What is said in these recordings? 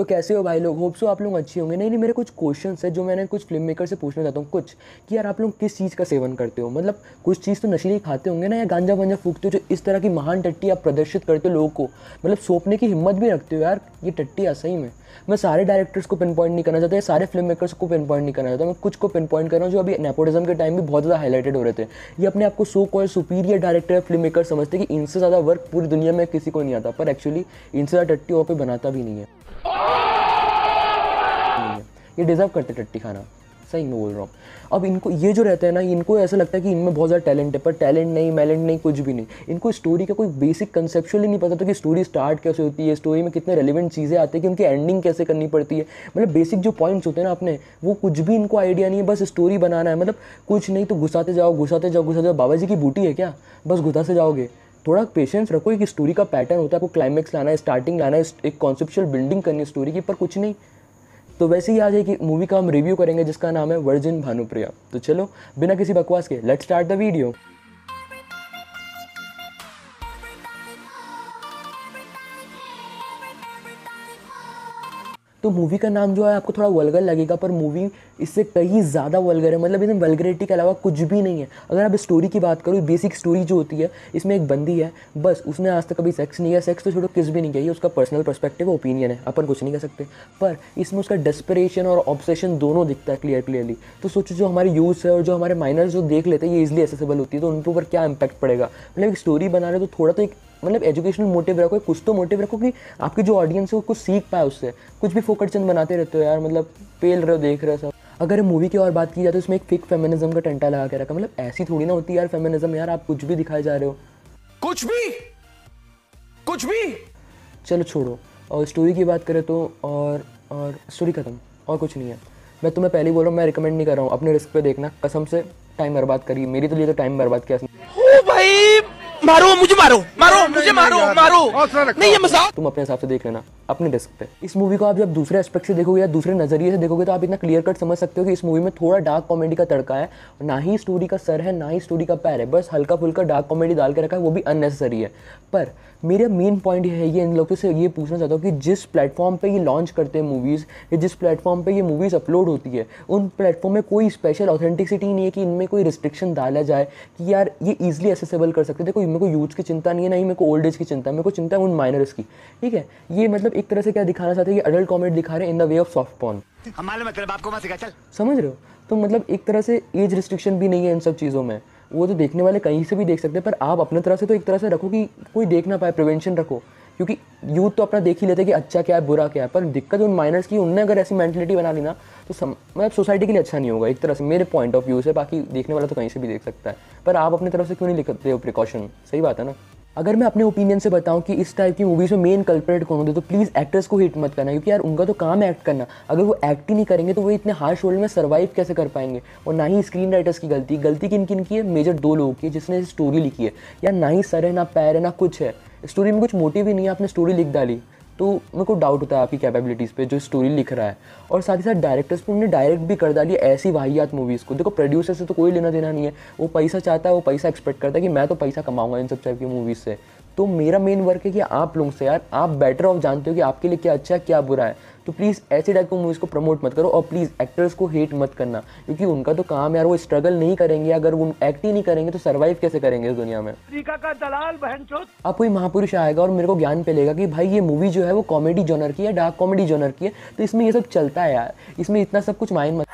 तो कैसे हो भाई लोग होप्स हो आप लोग अच्छे होंगे नहीं नहीं मेरे कुछ क्वेश्चन है जो मैंने कुछ फिल्म मेकर से पूछना चाहता हूँ कुछ कि यार आप लोग किस चीज़ का सेवन करते हो मतलब कुछ चीज़ तो नशीली खाते होंगे ना या गांजा वांजा फूकते हो जो इस तरह की महान टट्टी आप प्रदर्शित करते हो लोगों को मतलब सौंपने की हिम्मत भी रखते हो यार ये टट्टी सही में मैं सारे डायरेक्टर्स को पिन पॉइंट नहीं करना चाहता या सारे फिल्म मेकर्स को पिन पॉइंट नहीं करना चाहता मैं कुछ को पिन पॉइंट कर रहा हूँ जो अभी नेपोटिज्म के टाइम भी बहुत ज़्यादा हाईलाइटेड हो रहे थे ये अपने आपको so called superior director film maker समझते कि इनसे ज़्यादा वर्क पूरी दुनिया में किसी को नहीं आता पर एक्चुअली इनसे ज़्यादा टट्टी वहाँ पर बनाता भी नहीं है ये डिज़र्व करते टट्टी खाना सही में बोल रहा हूँ अब इनको ये जो रहता है ना इनको ऐसा लगता है कि इनमें बहुत ज़्यादा टैलेंट है पर टैलेंट नहीं मैलेंट नहीं कुछ भी नहीं इनको स्टोरी का कोई बेसिक ही नहीं पता था कि स्टोरी स्टार्ट कैसे होती है स्टोरी में कितने रेलिवेंट चीज़ें आती है कि उनकी एंडिंग कैसे करनी पड़ती है मतलब बेसिक जो पॉइंट्स होते हैं ना अपने वो कुछ भी इनको आइडिया नहीं है बस स्टोरी बनाना है मतलब कुछ नहीं तो घुसाते जाओ घुसाते जाओ घुसाते जाओ बाबा जी की बूटी है क्या बस घुसाते जाओगे थोड़ा पेशेंस रखो एक स्टोरी का पैटर्न होता है आपको क्लाइमैक्स लाना है स्टार्टिंग लाना है एक कॉन्सेप्चुअल बिल्डिंग करनी है स्टोरी की पर कुछ नहीं तो वैसे ही आज एक मूवी का हम रिव्यू करेंगे जिसका नाम है वर्जिन भानुप्रिया तो चलो बिना किसी बकवास के लेट स्टार्ट द वीडियो तो मूवी का नाम जो है आपको थोड़ा वलगर लगेगा पर मूवी इससे कहीं ज़्यादा वलगर है मतलब इसमें वलगरिटी के अलावा कुछ भी नहीं है अगर आप स्टोरी की बात करो बेसिक स्टोरी जो होती है इसमें एक बंदी है बस उसने आज तक कभी सेक्स नहीं किया सेक्स तो छोड़ो किस भी नहीं किया ये उसका पर्सनल परस्पेक्टिव ओपिनियन है अपन कुछ नहीं कर सकते पर इसमें उसका डेस्परेशन और ऑब्सेशन दोनों दिखता है क्लियर क्लियरली तो सोचो जो हमारे यूथ है और जो हमारे माइनर्स जो देख लेते हैं ये इजिली एसेसेबल होती है तो उनके ऊपर क्या इम्पैक्ट पड़ेगा मतलब एक स्टोरी बना रहे तो थोड़ा तो एक मतलब एजुकेशनल मोटिव रखो कुछ तो मोटिव रखो कि आपकी जो ऑडियंस है वो कुछ सीख पाए उससे कुछ भी फोकट चंद बनाते रहते हो यार मतलब पेल रहे हो देख रहे हो सब अगर मूवी की और बात की जाए तो उसमें एक फिक फेमिनिज्म का टंटा लगा के रखा मतलब ऐसी थोड़ी ना होती यार फेमिनिज्म यार आप कुछ भी दिखाए जा रहे हो कुछ भी कुछ भी चलो छोड़ो और स्टोरी की बात करें तो और और स्टोरी ख़त्म और कुछ नहीं है मैं तुम्हें पहले ही बोल रहा हूँ मैं रिकमेंड नहीं कर रहा हूँ अपने रिस्क पे देखना कसम से टाइम बर्बाद करिए मेरी तो लिए तो टाइम बर्बाद किया भाई मारो मुझे मारो मारो मुझे मारो मारो नहीं ये मजाक तुम अपने हिसाब से देख लेना अपने डेस्क पे इस मूवी को आप जब दूसरे एस्पेक्ट से देखोगे या दूसरे नजरिए से देखोगे तो आप इतना क्लियर कट समझ सकते हो कि इस मूवी में थोड़ा डार्क कॉमेडी का तड़का है ना ही स्टोरी का सर है ना ही स्टोरी का पैर है बस हल्का फुल्का डार्क कॉमेडी डाल के रखा है वो भी अननेसेसरी है पर मेरा मेन पॉइंट है ये इन लोगों से ये पूछना चाहता हूँ कि जिस प्लेटफॉर्म पे ये लॉन्च करते हैं मूवीज़ या जिस प्लेटफॉर्म पे ये मूवीज़ अपलोड होती है उन प्लेटफॉर्म में कोई स्पेशल ऑथेंटिसिटी नहीं है कि इनमें कोई रिस्ट्रिक्शन डाला जाए कि यार ये इजीली एसेसेबल कर सकते थे कोई इनमें कोई यूज की चिंता नहीं है ना ही मेरे को ओल्ड ओल्ड एज की चिंता मेरे को चिंता है उन माइनर्स की ठीक है ये मतलब एक तरह से क्या दिखाना चाहते हैं कि अडल्ट कॉमेडी दिखा रहे हैं in the way of soft porn समझ रहे हो तो मतलब एक तरह से एज रिस्ट्रिक्शन भी नहीं है इन सब चीज़ों में वो तो देखने वाले कहीं से भी देख सकते हैं पर आप अपने तरह से तो एक तरह से रखो कि कोई देख ना पाए प्रिवेंशन रखो क्योंकि यूथ तो अपना देख ही लेते हैं कि अच्छा क्या है बुरा क्या है पर दिक्कत उन माइनर्स की उनने अगर ऐसी मैंटेलिटी बना ली ना तो सम मतलब सोसाइटी के लिए अच्छा नहीं होगा एक तरह से मेरे पॉइंट ऑफ व्यू से बाकी देखने वाला तो कहीं से भी देख सकता है पर आप अपनी तरफ से क्यों नहीं लिखते हो प्रिकॉशन सही बात है ना अगर मैं अपने ओपिनियन से बताऊं कि इस टाइप की मूवीज़ में मेन कल्परेट कौन होते तो प्लीज़ एक्टर्स को हिट मत करना क्योंकि यार उनका तो काम एक्ट करना अगर वो एक्ट ही नहीं करेंगे तो वो इतने हार्श वर्ल्ड में सर्वाइव कैसे कर पाएंगे और ना ही स्क्रीन राइटर्स की गलती गलती किन किन की है मेजर दो लोगों की जिसने स्टोरी लिखी है या ना ही सर है ना पैर है ना कुछ है स्टोरी में कुछ मोटिव ही नहीं है आपने स्टोरी लिख डाली तो मेरे को डाउट होता है आपकी कैपेबिलिटीज़ पे जो स्टोरी लिख रहा है और साथ ही साथ डायरेक्टर्स पर उन्होंने डायरेक्ट भी कर डाली ऐसी वाहियात मूवीज़ को देखो प्रोड्यूसर से तो कोई लेना देना नहीं है वो पैसा चाहता है वो पैसा एक्सपेक्ट करता है कि मैं तो पैसा कमाऊँगा इन सब टाइप की मूवीज़ से तो मेरा मेन वर्क है कि आप लोगों से यार आप बेटर ऑफ जानते हो कि आपके लिए क्या अच्छा है क्या बुरा है तो प्लीज़ ऐसे टाइप की मूवीज़ को प्रमोट मत करो और प्लीज़ एक्टर्स को हेट मत करना क्योंकि उनका तो काम यार वो स्ट्रगल नहीं करेंगे अगर वो एक्ट ही नहीं करेंगे तो सर्वाइव कैसे करेंगे इस दुनिया में का दलाल अब कोई महापुरुष आएगा और मेरे को ज्ञान पे लेगा कि भाई ये मूवी जो है वो कॉमेडी जॉनर की है डार्क कॉमेडी जॉनर की है तो इसमें ये सब चलता है यार इसमें इतना सब कुछ माइंड मत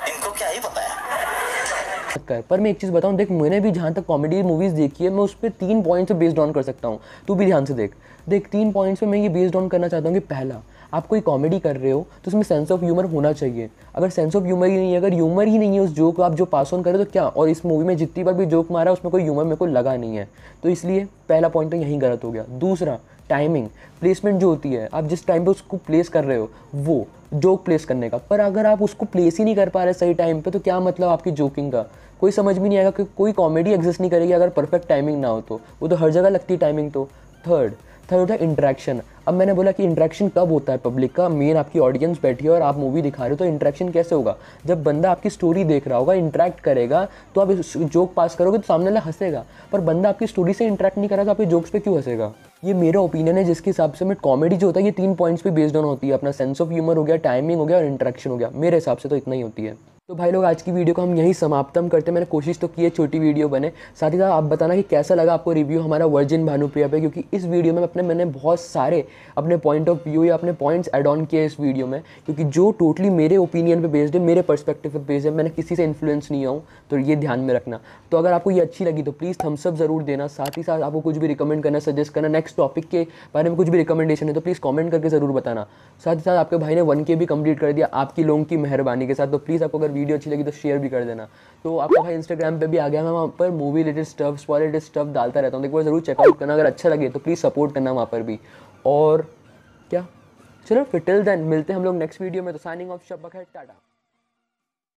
कर पर मैं एक चीज़ बताऊं देख मैंने भी जहां तक कॉमेडी मूवीज़ देखी है मैं उस पर तीन पॉइंट्स पे बेस्ड ऑन कर सकता हूं तू भी ध्यान से देख देख तीन पॉइंट्स पे मैं ये बेस्ड ऑन करना चाहता हूं कि पहला आप कोई कॉमेडी कर रहे हो तो उसमें सेंस ऑफ ह्यूमर होना चाहिए अगर सेंस ऑफ ह्यूमर ही नहीं है अगर ह्यूमर ही नहीं है उस जोक को आप जो पास ऑन करें तो क्या और इस मूवी में जितनी बार भी जोक मारा उसमें कोई ह्यूमर मेरे को लगा नहीं है तो इसलिए पहला पॉइंट तो यहीं गलत हो गया दूसरा टाइमिंग प्लेसमेंट जो होती है आप जिस टाइम पे उसको प्लेस कर रहे हो वो जोक प्लेस करने का पर अगर आप उसको प्लेस ही नहीं कर पा रहे सही टाइम पे तो क्या मतलब आपकी जोकिंग का कोई समझ भी नहीं आएगा कि कोई कॉमेडी एग्जिस्ट नहीं करेगी अगर परफेक्ट टाइमिंग ना हो तो वो तो हर जगह लगती है टाइमिंग तो थर्ड थर्ड होता है इंट्रैक्शन अब मैंने बोला कि इंट्रैक्शन कब होता है पब्लिक का मेन आपकी ऑडियंस बैठी है और आप मूवी दिखा रहे हो तो इंट्रैक्शन कैसे होगा जब बंदा आपकी स्टोरी देख रहा होगा इंट्रैक्ट करेगा तो आप जोक पास करोगे तो सामने वाला हंसेगा पर बंदा आपकी स्टोरी से इंट्रैक्ट नहीं करेगा तो आपके जोक्स पे क्यों हंसेगा ये मेरा ओपिनियन है जिसके हिसाब से मैं कॉमेडी जो होता है ये तीन पॉइंट्स पे बेस्ड ऑन होती है अपना सेंस ऑफ ह्यूमर हो गया टाइमिंग हो गया और इंट्रैक्शन हो गया मेरे हिसाब से तो इतना ही होती है तो भाई लोग आज की वीडियो को हम यहीं समाप्तम करते हैं मैंने कोशिश तो की है छोटी वीडियो बने साथ ही साथ आप बताना कि कैसा लगा आपको रिव्यू हमारा वर्जिन भानुप्रिया पे क्योंकि इस वीडियो में अपने मैंने बहुत सारे अपने पॉइंट ऑफ व्यू या अपने पॉइंट्स एड ऑन किए इस वीडियो में क्योंकि जो टोटली मेरे ओपिनियन पर बेस्ड है मेरे परस्पेक्टिव पर बेस्ड है मैंने किसी से इन्फ्लुएंस नहीं आऊँ तो ये ध्यान में रखना तो अगर आपको ये अच्छी लगी तो प्लीज़ थम्सअप ज़रूर देना साथ ही साथ आपको कुछ भी रिकमेंड करना सजेस्ट करना नेक्स्ट टॉपिक के बारे में कुछ भी रिकमेंडेशन है तो प्लीज़ कॉमेंट करके ज़रूर बताना साथ ही साथ आपके भाई ने वन के भी कम्प्लीट कर दिया आपकी लोगों की मेहरबानी के साथ तो प्लीज़ आपको अगर वीडियो अच्छी लगी तो शेयर भी कर देना तो आपका भाई इंस्टाग्राम पे भी आ गया मैं वहाँ पर मूवी रिलेटेड स्टफ स्पॉ रिलेटेड स्टफ डालता रहता हूँ एक बार ज़रूर चेकआउट करना अगर अच्छा लगे तो प्लीज़ सपोर्ट करना वहाँ पर भी और क्या चलो फिर टिल देन मिलते हैं हम लोग नेक्स्ट वीडियो में तो साइनिंग ऑफ शब टाटा